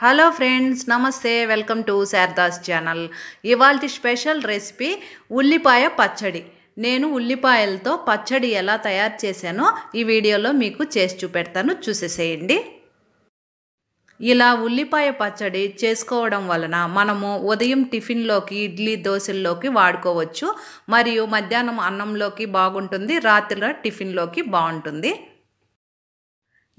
hello friends నమస్తే welcome to Sharada's channel ఇవాళ special recipe ఉల్లిపాయ పచ్చడి నేను ఉల్లిపాయలతో పచ్చడి ఎలా తయారు చేశానో ఈ వీడియోలో మీకు చేసి చూపెడతాను చూసేసేయండి ఇలా ఉల్లిపాయ పచ్చడి చేసుకోవడం వలన మనము ఉదయం టిఫిన్లోకి ఇడ్లీ దోశల్లోకి వాడుకోవచ్చు మరియు మధ్యాహ్నం అన్నంలోకి బాగుంటుంది రాత్రిలో టిఫిన్లోకి బాగుంటుంది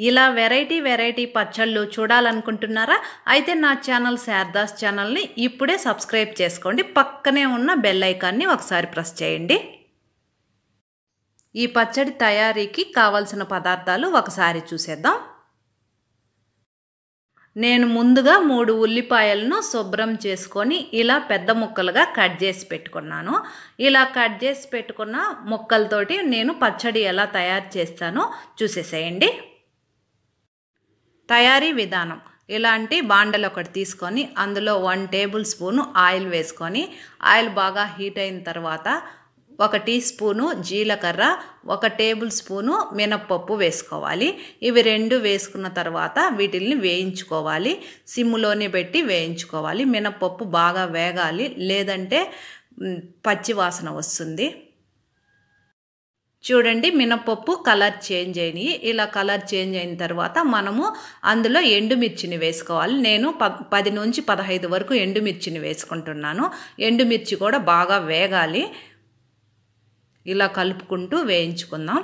ఇలా వెరైటీ వెరైటీ పచ్చళ్ళు చూడాలనుకుంటున్నారా అయితే నా ఛానల్ శారదాస్ ఛానల్ని ఇప్పుడే సబ్స్క్రైబ్ చేసుకోండి పక్కనే ఉన్న బెల్ ఐకాన్ని ఒకసారి ప్రెస్ చేయండి ఈ పచ్చడి తయారీకి కావలసిన పదార్థాలు ఒకసారి చూసేద్దాం నేను ముందుగా మూడు ఉల్లిపాయలను శుభ్రం చేసుకొని ఇలా పెద్ద ముక్కలుగా కట్ చేసి పెట్టుకున్నాను ఇలా కట్ చేసి పెట్టుకున్న ముక్కలతోటి నేను పచ్చడి ఎలా తయారు చేస్తానో చూసేసేయండి తయారీ విధానం ఇలాంటి బాండలు ఒకటి తీసుకొని అందులో వన్ టేబుల్ స్పూను ఆయిల్ వేసుకొని ఆయిల్ బాగా హీట్ అయిన తర్వాత ఒక టీ స్పూను జీలకర్ర ఒక టేబుల్ స్పూను మినప్పప్పు వేసుకోవాలి ఇవి రెండు వేసుకున్న తర్వాత వీటిల్ని వేయించుకోవాలి సిమ్ములోనే పెట్టి వేయించుకోవాలి మినప్పప్పు బాగా వేగాలి లేదంటే పచ్చివాసన వస్తుంది చూడండి మినపప్పు కలర్ చేంజ్ అయినాయి ఇలా కలర్ చేంజ్ అయిన తర్వాత మనము అందులో ఎండుమిర్చిని వేసుకోవాలి నేను పది నుంచి పదహైదు వరకు ఎండుమిర్చిని వేసుకుంటున్నాను ఎండుమిర్చి కూడా బాగా వేగాలి ఇలా కలుపుకుంటూ వేయించుకుందాం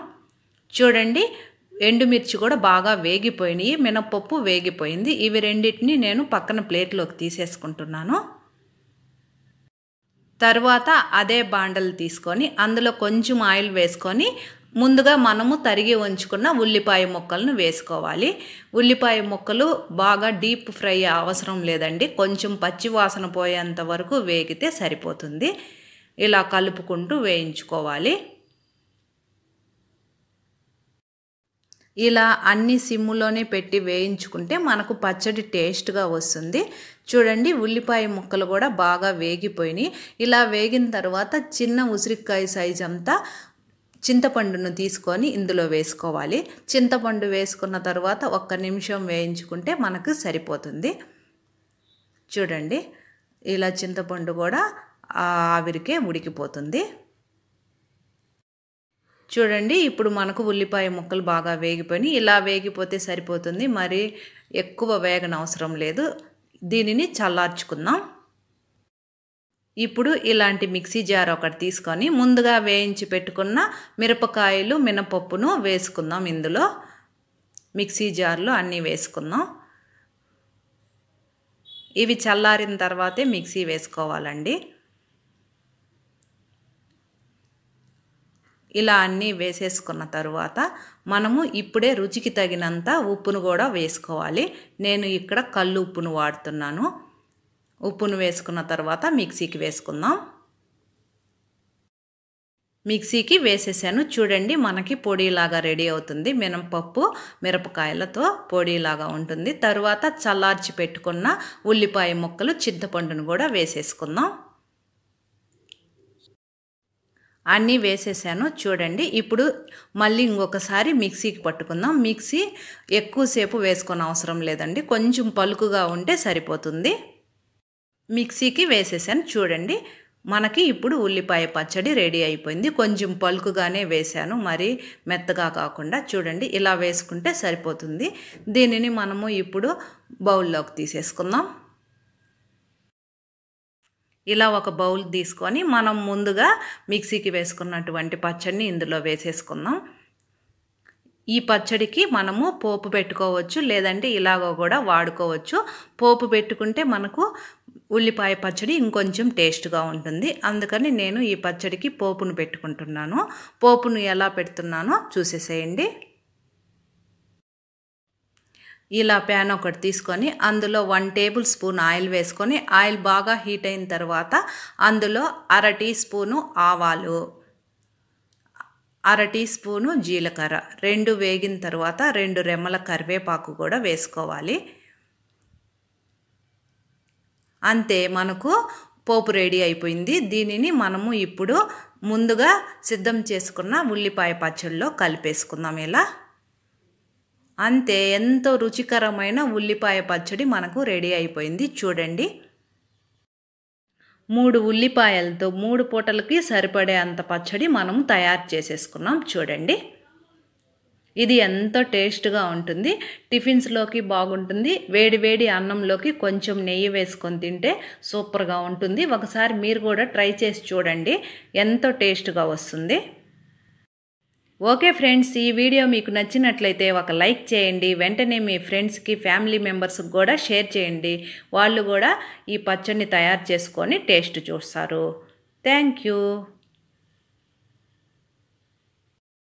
చూడండి ఎండుమిర్చి కూడా బాగా వేగిపోయినాయి మినపప్పు వేగిపోయింది ఇవి రెండింటిని నేను పక్కన ప్లేట్లోకి తీసేసుకుంటున్నాను తర్వాత అదే బాండలు తీసుకొని అందులో కొంచెం ఆయిల్ వేసుకొని ముందుగా మనము తరిగి ఉంచుకున్న ఉల్లిపాయ ముక్కలను వేసుకోవాలి ఉల్లిపాయ ముక్కలు బాగా డీప్ ఫ్రై అవసరం లేదండి కొంచెం పచ్చి వాసన పోయేంత వరకు వేగితే సరిపోతుంది ఇలా కలుపుకుంటూ వేయించుకోవాలి ఇలా అన్ని సిమ్ములోనే పెట్టి వేయించుకుంటే మనకు పచ్చడి టేస్ట్గా వస్తుంది చూడండి ఉల్లిపాయ ముక్కలు కూడా బాగా వేగిపోయినాయి ఇలా వేగిన తర్వాత చిన్న ఉసిరికాయ సైజ్ అంతా చింతపండును తీసుకొని ఇందులో వేసుకోవాలి చింతపండు వేసుకున్న తర్వాత ఒక్క నిమిషం వేయించుకుంటే మనకు సరిపోతుంది చూడండి ఇలా చింతపండు కూడా ఆవిరికే ఉడికిపోతుంది చూడండి ఇప్పుడు మనకు ఉల్లిపాయ ముక్కలు బాగా వేగిపోయి ఇలా వేగిపోతే సరిపోతుంది మరి ఎక్కువ వేగన అవసరం లేదు దీనిని చల్లార్చుకుందాం ఇప్పుడు ఇలాంటి మిక్సీ జార్ ఒకటి తీసుకొని ముందుగా వేయించి పెట్టుకున్న మిరపకాయలు మినపప్పును వేసుకుందాం ఇందులో మిక్సీ జార్లో అన్నీ వేసుకుందాం ఇవి చల్లారిన తర్వాతే మిక్సీ వేసుకోవాలండి ఇలా అన్నీ వేసేసుకున్న తరువాత మనము ఇప్పుడే రుచికి తగినంత ఉప్పును కూడా వేసుకోవాలి నేను ఇక్కడ కళ్ళు ఉప్పును వాడుతున్నాను ఉప్పును వేసుకున్న తర్వాత మిక్సీకి వేసుకుందాం మిక్సీకి వేసేసాను చూడండి మనకి పొడిలాగా రెడీ అవుతుంది మినపప్పు మిరపకాయలతో పొడిలాగా ఉంటుంది తర్వాత చల్లార్చి పెట్టుకున్న ఉల్లిపాయ ముక్కలు చింతపండును కూడా వేసేసుకుందాం అన్నీ వేసేసాను చూడండి ఇప్పుడు మళ్ళీ ఇంకొకసారి మిక్సీకి పట్టుకుందాం మిక్సీ ఎక్కువసేపు వేసుకొని అవసరం లేదండి కొంచెం పలుకుగా ఉంటే సరిపోతుంది మిక్సీకి వేసేసాను చూడండి మనకి ఇప్పుడు ఉల్లిపాయ పచ్చడి రెడీ అయిపోయింది కొంచెం పలుకుగానే వేశాను మరి మెత్తగా కాకుండా చూడండి ఇలా వేసుకుంటే సరిపోతుంది దీనిని మనము ఇప్పుడు బౌల్లోకి తీసేసుకుందాం ఇలా ఒక బౌల్ తీసుకొని మనం ముందుగా మిక్సీకి వేసుకున్నటువంటి పచ్చడిని ఇందులో వేసేసుకుందాం ఈ పచ్చడికి మనము పోపు పెట్టుకోవచ్చు లేదంటే ఇలాగో కూడా వాడుకోవచ్చు పోపు పెట్టుకుంటే మనకు ఉల్లిపాయ పచ్చడి ఇంకొంచెం టేస్ట్గా ఉంటుంది అందుకని నేను ఈ పచ్చడికి పోపును పెట్టుకుంటున్నాను పోపును ఎలా పెడుతున్నానో చూసేసేయండి ఇలా ప్యాన్ ఒకటి తీసుకొని అందులో వన్ టేబుల్ స్పూన్ ఆయిల్ వేసుకొని ఆయిల్ బాగా హీట్ అయిన తర్వాత అందులో అర టీ స్పూను ఆవాలు అర టీ స్పూను జీలకర్ర రెండు వేగిన తర్వాత రెండు రెమ్మల కరివేపాకు కూడా వేసుకోవాలి అంతే మనకు పోపు రెడీ అయిపోయింది దీనిని మనము ఇప్పుడు ముందుగా సిద్ధం చేసుకున్న ఉల్లిపాయ పచ్చళ్ళలో కలిపేసుకుందాం ఇలా అంతే ఎంతో రుచికరమైన ఉల్లిపాయ పచ్చడి మనకు రెడీ అయిపోయింది చూడండి మూడు ఉల్లిపాయలతో మూడు పూటలకి సరిపడే అంత పచ్చడి మనం తయారు చేసేసుకున్నాం చూడండి ఇది ఎంతో టేస్ట్గా ఉంటుంది టిఫిన్స్లోకి బాగుంటుంది వేడి వేడి అన్నంలోకి కొంచెం నెయ్యి వేసుకొని తింటే సూపర్గా ఉంటుంది ఒకసారి మీరు కూడా ట్రై చేసి చూడండి ఎంతో టేస్ట్గా వస్తుంది ఓకే ఫ్రెండ్స్ ఈ వీడియో మీకు నచ్చినట్లయితే ఒక లైక్ చేయండి వెంటనే మీ ఫ్రెండ్స్కి ఫ్యామిలీ మెంబర్స్కి కూడా షేర్ చేయండి వాళ్ళు కూడా ఈ పచ్చడిని తయారు చేసుకొని టేస్ట్ చూస్తారు థ్యాంక్